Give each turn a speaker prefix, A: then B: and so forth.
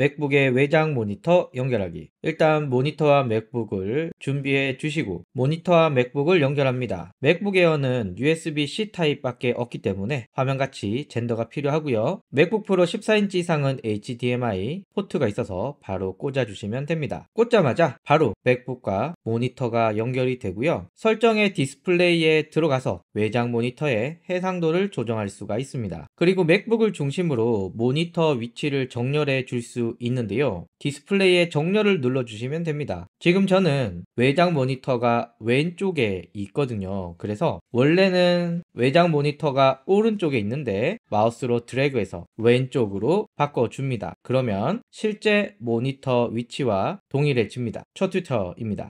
A: 맥북의 외장 모니터 연결하기 일단 모니터와 맥북을 준비해 주시고 모니터와 맥북을 연결합니다. 맥북 에어는 USB-C 타입 밖에 없기 때문에 화면같이 젠더가 필요하고요. 맥북 프로 14인치 이상은 HDMI 포트가 있어서 바로 꽂아주시면 됩니다. 꽂자마자 바로 맥북과 모니터가 연결이 되고요. 설정의 디스플레이에 들어가서 외장 모니터의 해상도를 조정할 수가 있습니다. 그리고 맥북을 중심으로 모니터 위치를 정렬해 줄수 있는데요. 디스플레이의 정렬을 눌러주시면 됩니다. 지금 저는 외장 모니터가 왼쪽에 있거든요. 그래서 원래는 외장 모니터가 오른쪽에 있는데 마우스로 드래그해서 왼쪽으로 바꿔줍니다. 그러면 실제 모니터 위치와 동일해집니다. 첫 튜터입니다.